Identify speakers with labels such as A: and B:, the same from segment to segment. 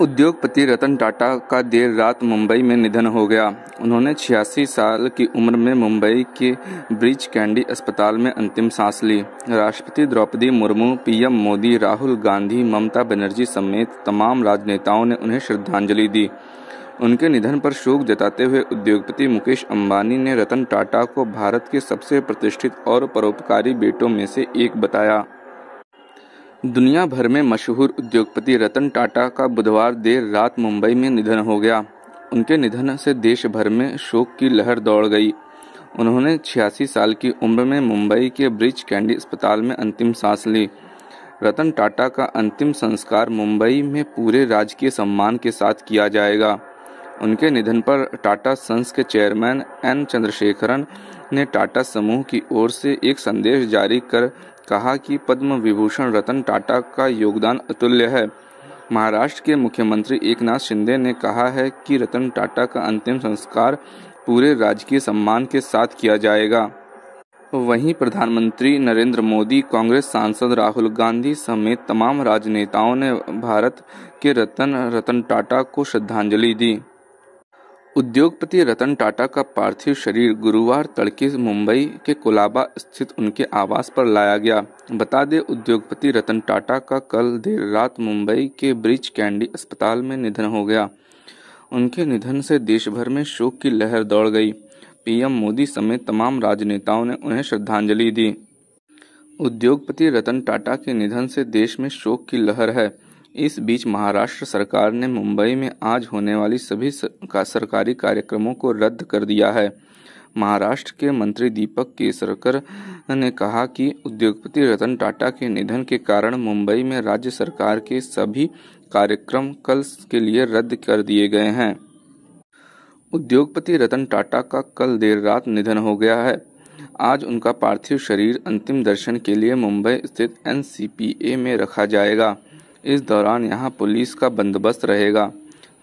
A: उद्योगपति रतन टाटा का देर रात मुंबई में निधन हो गया उन्होंने छियासी साल की उम्र में मुंबई के ब्रिज कैंडी अस्पताल में अंतिम सांस ली राष्ट्रपति द्रौपदी मुर्मू पीएम मोदी राहुल गांधी ममता बनर्जी समेत तमाम राजनेताओं ने उन्हें श्रद्धांजलि दी उनके निधन पर शोक जताते हुए उद्योगपति मुकेश अंबानी ने रतन टाटा को भारत के सबसे प्रतिष्ठित और परोपकारी बेटों में से एक बताया दुनिया भर में मशहूर उद्योगपति रतन टाटा का बुधवार देर रात मुंबई में निधन हो गया उनके निधन से देश भर में शोक की लहर दौड़ गई उन्होंने छियासी साल की उम्र में मुंबई के ब्रिज कैंडी अस्पताल में अंतिम सांस ली रतन टाटा का अंतिम संस्कार मुंबई में पूरे राजकीय सम्मान के साथ किया जाएगा उनके निधन पर टाटा सन्स के चेयरमैन एन चंद्रशेखरन ने टाटा समूह की ओर से एक संदेश जारी कर कहा कि पद्म विभूषण रतन टाटा का योगदान अतुल्य है महाराष्ट्र के मुख्यमंत्री एकनाथ शिंदे ने कहा है कि रतन टाटा का अंतिम संस्कार पूरे राजकीय सम्मान के साथ किया जाएगा वहीं प्रधानमंत्री नरेंद्र मोदी कांग्रेस सांसद राहुल गांधी समेत तमाम राजनेताओं ने भारत के रतन रतन टाटा को श्रद्धांजलि दी उद्योगपति रतन टाटा का पार्थिव शरीर गुरुवार तड़के मुंबई के कोलाबा स्थित उनके आवास पर लाया गया बता दें उद्योगपति रतन टाटा का कल देर रात मुंबई के ब्रिज कैंडी अस्पताल में निधन हो गया उनके निधन से देश भर में शोक की लहर दौड़ गई पीएम मोदी समेत तमाम राजनेताओं ने उन्हें श्रद्धांजलि दी उद्योगपति रतन टाटा के निधन से देश में शोक की लहर है इस बीच महाराष्ट्र सरकार ने मुंबई में आज होने वाली सभी का सरकारी कार्यक्रमों को रद्द कर दिया है महाराष्ट्र के मंत्री दीपक केसरकर ने कहा कि उद्योगपति रतन टाटा के निधन के कारण मुंबई में राज्य सरकार के सभी कार्यक्रम कल के लिए रद्द कर दिए गए हैं उद्योगपति रतन टाटा का कल देर रात निधन हो गया है आज उनका पार्थिव शरीर अंतिम दर्शन के लिए मुंबई स्थित एनसीपीए में रखा जाएगा इस दौरान यहां पुलिस का बंदोबस्त रहेगा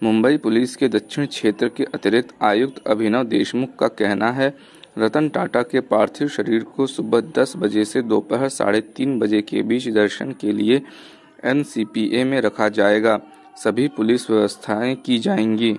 A: मुंबई पुलिस के दक्षिण क्षेत्र के अतिरिक्त आयुक्त अभिनव देशमुख का कहना है रतन टाटा के पार्थिव शरीर को सुबह दस बजे से दोपहर साढ़े तीन बजे के बीच दर्शन के लिए एन में रखा जाएगा सभी पुलिस व्यवस्थाएं की जाएंगी